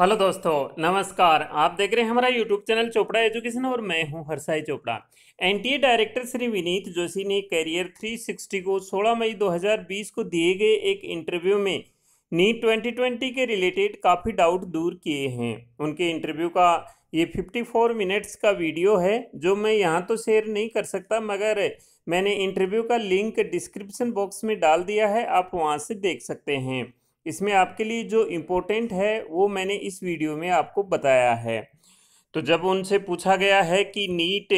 hello दोस्तों नमस्कार आप देख रहे हैं हमारा यूट्यूब चैनल चोपड़ा एजुकेशन और मैं हूं हरसाई चोपड़ा एनटीए डायरेक्टर श्री विनीत जोशी ने करियर 360 को 16 मई 2020 को दिए गए एक इंटरव्यू में नीट 2020 के रिलेटेड काफ़ी डाउट दूर किए हैं उनके इंटरव्यू का ये 54 मिनट्स का वीडियो है जो मैं यहाँ तो शेयर नहीं कर सकता मगर मैंने इंटरव्यू का लिंक डिस्क्रिप्सन बॉक्स में डाल दिया है आप वहाँ से देख सकते हैं इसमें आपके लिए जो इम्पोर्टेंट है वो मैंने इस वीडियो में आपको बताया है तो जब उनसे पूछा गया है कि नीट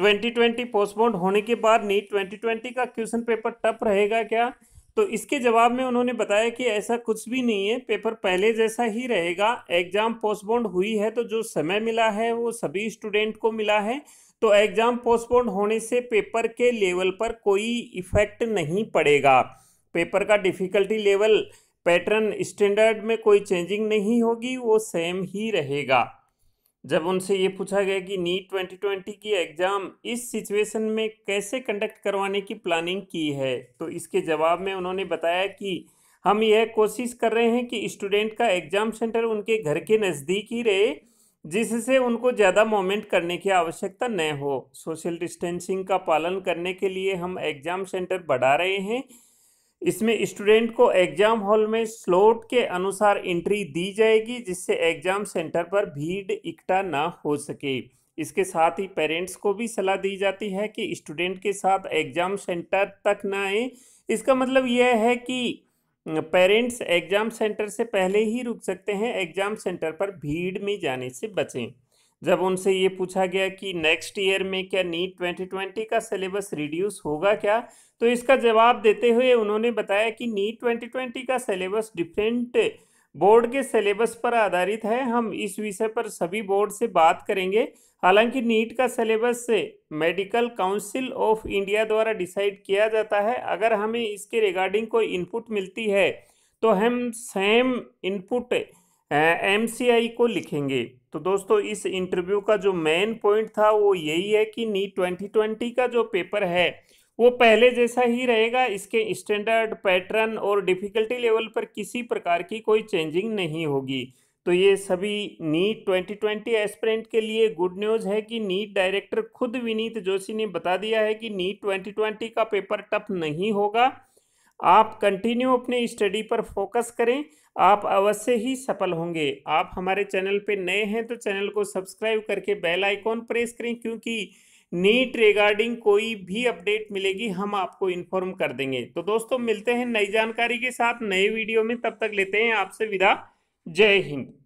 2020 पोस्टपोन्ड होने के बाद नीट 2020 का क्वेश्चन पेपर टप रहेगा क्या तो इसके जवाब में उन्होंने बताया कि ऐसा कुछ भी नहीं है पेपर पहले जैसा ही रहेगा एग्ज़ाम पोस्टपोन्ड हुई है तो जो समय मिला है वो सभी स्टूडेंट को मिला है तो एग्ज़ाम पोस्टपोन्ड होने से पेपर के लेवल पर कोई इफ़ेक्ट नहीं पड़ेगा पेपर का डिफ़िकल्टी लेवल पैटर्न स्टैंडर्ड में कोई चेंजिंग नहीं होगी वो सेम ही रहेगा जब उनसे ये पूछा गया कि नीट ट्वेंटी ट्वेंटी की एग्ज़ाम इस सिचुएशन में कैसे कंडक्ट करवाने की प्लानिंग की है तो इसके जवाब में उन्होंने बताया कि हम यह कोशिश कर रहे हैं कि स्टूडेंट का एग्ज़ाम सेंटर उनके घर के नज़दीक ही रहे जिससे उनको ज़्यादा मोमेंट करने की आवश्यकता न हो सोशल डिस्टेंसिंग का पालन करने के लिए हम एग्ज़ाम सेंटर बढ़ा रहे हैं इसमें स्टूडेंट को एग्जाम हॉल में स्लोट के अनुसार एंट्री दी जाएगी जिससे एग्जाम सेंटर पर भीड़ इकट्ठा ना हो सके इसके साथ ही पेरेंट्स को भी सलाह दी जाती है कि स्टूडेंट के साथ एग्जाम सेंटर तक ना आए इसका मतलब यह है कि पेरेंट्स एग्जाम सेंटर से पहले ही रुक सकते हैं एग्जाम सेंटर पर भीड़ में जाने से बचें जब उनसे ये पूछा गया कि नेक्स्ट ईयर में क्या नीट 2020 का सिलेबस रिड्यूस होगा क्या तो इसका जवाब देते हुए उन्होंने बताया कि नीट 2020 का सिलेबस डिफरेंट बोर्ड के सिलेबस पर आधारित है हम इस विषय पर सभी बोर्ड से बात करेंगे हालांकि नीट का syllabus medical council of India द्वारा डिसाइड किया जाता है अगर हमें इसके रिगार्डिंग कोई इनपुट मिलती है तो हम सेम इनपुट एम को लिखेंगे तो दोस्तों इस इंटरव्यू का जो मेन पॉइंट था वो यही है कि नीट 2020 का जो पेपर है वो पहले जैसा ही रहेगा इसके स्टैंडर्ड पैटर्न और डिफ़िकल्टी लेवल पर किसी प्रकार की कोई चेंजिंग नहीं होगी तो ये सभी नीट 2020 एस्परेंट के लिए गुड न्यूज़ है कि नीट डायरेक्टर खुद विनीत जोशी ने बता दिया है कि नीट 2020 का पेपर टफ नहीं होगा आप कंटिन्यू अपने स्टडी पर फोकस करें आप अवश्य ही सफल होंगे आप हमारे चैनल पे नए हैं तो चैनल को सब्सक्राइब करके बेल आइकॉन प्रेस करें क्योंकि नीट रिगार्डिंग कोई भी अपडेट मिलेगी हम आपको इन्फॉर्म कर देंगे तो दोस्तों मिलते हैं नई जानकारी के साथ नए वीडियो में तब तक लेते हैं आपसे विदा जय हिंद